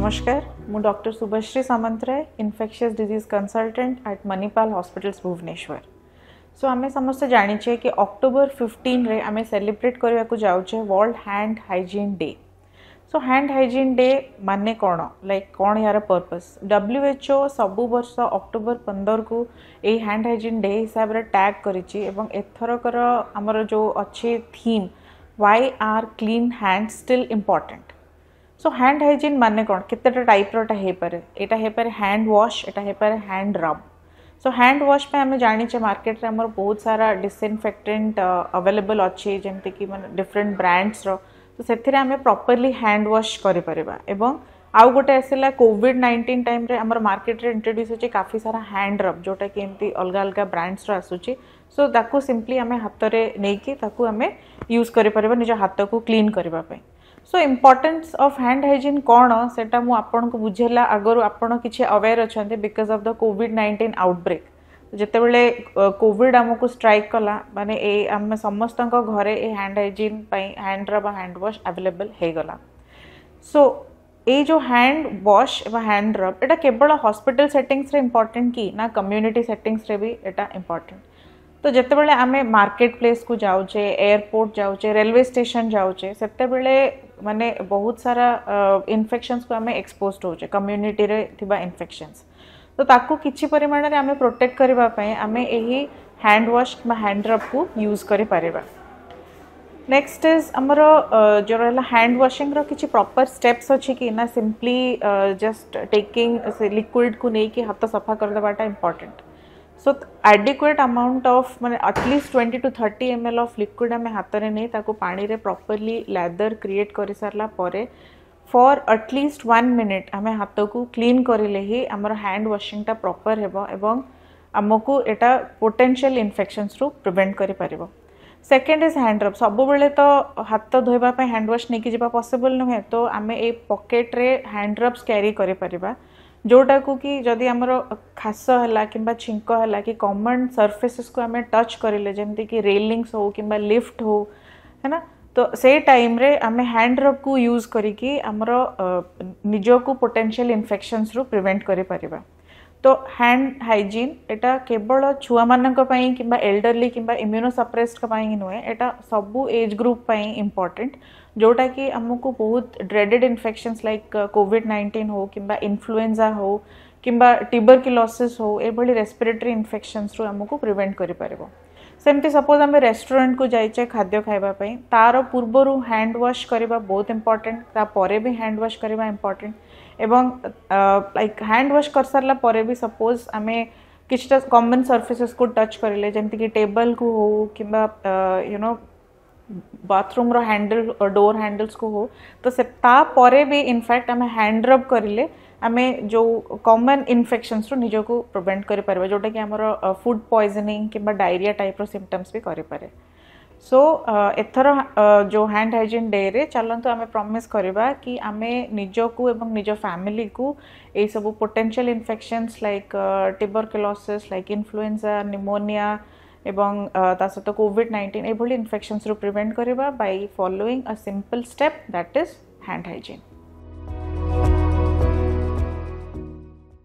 नमस्कार मु doctor Subhashree Samantaray infectious disease consultant at Manipal hospitals Bhubaneswar so आम समस्त जाणीचे कि अक्टोबर रे आम सेलिब्रेट करने जाऊे world hand hygiene day so hand hygiene day माने कौन लाइक कौन यार पर्पज डब्ल्यू एच ओ सबु वर्ष अक्टोबर पंदर को यही हैंड हाइजीन डे हिसाब से टैग कर आमर जो अच्छे theme why are clean hand still important so hand hygiene माने कौन के टाइप रहा है यहाँ हैंड वॉश एटा हो पाए हैंड रब सो हैंड वॉश पे आम जाने मार्केट में बहुत सारा डिसइनफेक्टेंट अवेलेबल अच्छे जमती कि मैं डिफरेंट ब्रांड्स रो से आम प्रपरली हैंड वॉश कर आउ गोटे आसला कोविड नाइंटीन टाइम आम मार्केट इंट्रोड्यूस होती काफ़ी सारा हैंड रब जोटा कि एमती अलग अलग ब्रांड्स रसूची सो ताकू सिंपली आम हाथ में नहीं कि आम यूज कर निज हाथ को क्लीन करने so importance of hand hygiene କ'ଣ ସେଇଟା ମୁଁ ଆପଣଙ୍କୁ ବୁଝେଇଲା ଆଗରୁ ଆପଣ କିଛି ଆୱେର୍ ଅଛନ୍ତି because of the COVID nineteen outbreak ଯେତେବେଳେ କୋଭିଡ଼ ଆମକୁ ଷ୍ଟ୍ରାଇକ୍ କଲା ମାନେ ଏଇ ଆମେ ସମସ୍ତଙ୍କ ଘରେ ଏ ହ୍ୟାଣ୍ଡ ହାଇଜିନ୍ ପାଇଁ ହ୍ୟାଣ୍ଡର ବା ହ୍ୟାଣ୍ଡ ୱାଶ୍ ଆଭେଲେବଲ୍ ହେଇଗଲା ସୋ ଏଇ ଯେଉଁ ହ୍ୟାଣ୍ଡ ୱାଶ୍ ବା ହ୍ୟାଣ୍ଡ ରବ୍ ଏଇଟା କେବଳ ହସ୍ପିଟାଲ ସେଟିଂସରେ ଇମ୍ପର୍ଟାଣ୍ଟ କି ନା କମ୍ୟୁନିଟି ସେଟିଂସରେ ବି ଏଇଟା ଇମ୍ପର୍ଟାଣ୍ଟ ତ ଯେତେବେଳେ ଆମେ ମାର୍କେଟ ପ୍ଲେସ୍କୁ ଯାଉଛେ ଏୟାରପୋର୍ଟ ଯାଉଛେ ରେଲୱେ ଷ୍ଟେସନ ଯାଉଛେ ସେତେବେଳେ ମାନେ ବହୁତ ସାରା ଇନଫେକ୍ସନ୍ସକୁ ଆମେ ଏକ୍ସପୋଜ୍ ହେଉଛେ କମ୍ୟୁନିଟିରେ ଥିବା ଇନଫେକ୍ସନ୍ସ ତ ତାକୁ କିଛି ପରିମାଣରେ ଆମେ ପ୍ରୋଟେକ୍ଟ କରିବା ପାଇଁ ଆମେ ଏହି ହ୍ୟାଣ୍ଡ ୱାଶ୍ କିମ୍ବା ହ୍ୟାଣ୍ଡ ରବ୍କୁ ୟୁଜ୍ କରିପାରିବା ନେକ୍ସଟ ଇଜ୍ ଆମର ଯେଉଁ ରହିଲା ହ୍ୟାଣ୍ଡ ୱାଶିଂର କିଛି ପ୍ରପର୍ ଷ୍ଟେପ୍ସ ଅଛି କି ନା ସିମ୍ପଲି ଜଷ୍ଟ ଟେକିଂ ସେ ଲିକ୍ୱିଡ଼କୁ ନେଇକି ହାତ ସଫା କରିଦେବାଟା important so adequate amount of ମାନେ at least twenty to thirty M L of liquid ଆମେ ହାତରେ ନେଇ ତାକୁ ପାଣିରେ ପ୍ରପରଲି ଲେଦର କ୍ରିଏଟ୍ କରିସାରିଲା ପରେ ଫର୍ ଆଟଲିଷ୍ଟ ୱାନ୍ ମିନିଟ୍ ଆମେ ହାତକୁ କ୍ଲିନ୍ କରିଲେ ହିଁ ଆମର ହ୍ୟାଣ୍ଡ ୱାସିଂଟା ପ୍ରପର୍ ହେବ ଏବଂ ଆମକୁ ଏଇଟା ପୋଟେନ୍ସିଆଲ୍ ଇନଫେକ୍ସନ୍ସରୁ ପ୍ରିଭେଣ୍ଟ କରିପାରିବ ସେକେଣ୍ଡ ଇଜ୍ ହ୍ୟାଣ୍ଡ ରବ୍ ସବୁବେଳେ ତ ହାତ ଧୋଇବା ପାଇଁ ହ୍ୟାଣ୍ଡ ୱାଶ୍ ନେଇକି ଯିବା ପସିବଲ୍ ନୁହେଁ ତ ଆମେ ଏଇ ପକେଟରେ ହ୍ୟାଣ୍ଡ ରବ୍ସ କ୍ୟାରି କରିପାରିବା जोटा को कि जदि आम खास है कि छिंक है कि कमन सरफेसेस को आम टच करें जमीक रेलिंगस हो कि लिफ्ट हो है ना तो से टाइम आम हैंड रब को यूज करी आमर निजक पोटेनसीआल इनफेक्शनस रु प्रिभेन्ट कर तो हैंड हाइजीन एटा केवल छुआ मानी कि एल्डरली कि इम्यूनो इम्यूनोसप्रेस्ड नुहे यहाँ सबू एज ग्रुप इम्पोर्टेंट जोटा कि आमको बहुत dreaded infection like COVID nineteen हो uh, कि इनफ्लुएंजा हो कि ट्यूबर की लसेस हो यह रेस्पिरेटरी इनफेक्शनस आमको प्रिभेन्ट करमती सपोज आम रेस्टुरांट को जाइए खाद्य खावाई तार पूर्व हैंड व्वाश करवा बहुत इम्पोर्टेन्ट तापर भी हैंड व्वाश करवा इम्पोर्टेन्ट एवं लाइक हैंड व्वाश कर सारापर भी सपोज आम किसी कमन सर्फेसेस को टच करें जमीक टेबल को हो कि यूनो uh, બાથરૂમର ହ୍ୟାଣ୍ଡେଲ ଡୋର ହ୍ୟାଣ୍ଡେଲ୍ସକୁ ହଉ ତ ସେ ତାପରେ ବି ଇନଫ୍ୟାକ୍ଟ ଆମେ ହ୍ୟାଣ୍ଡ ରବ୍ କରିଲେ ଆମେ ଯେଉଁ କମନ୍ ଇନଫେକ୍ସନ୍ସରୁ ନିଜକୁ ପ୍ରିଭେଣ୍ଟ କରିପାରିବା ଯେଉଁଟାକି ଆମର ଫୁଡ଼ ପଏଜନିଂ କିମ୍ବା ଡାଇରିଆ ଟାଇପ୍ର ସିମ୍ପଟମ୍ସ ବି କରିପାରେ ସୋ ଏଥର ଯେଉଁ ହ୍ୟାଣ୍ଡ ହାଇଜିନ୍ ଡେରେ ଚାଲନ୍ତୁ ଆମେ ପ୍ରମିସ୍ କରିବା କି ଆମେ ନିଜକୁ ଏବଂ ନିଜ ଫ୍ୟାମିଲିକୁ ଏଇସବୁ potential infections like tuberculosis like influenza pneumonia এবং ତା ସହିତ କୋଭିଡ଼ ନାଇଣ୍ଟିନ୍ ଏଭଳି ଇନଫେକ୍ସନ୍ସରୁ ପ୍ରିଭେଣ୍ଟ କରିବା by following a simple step that is hand hygiene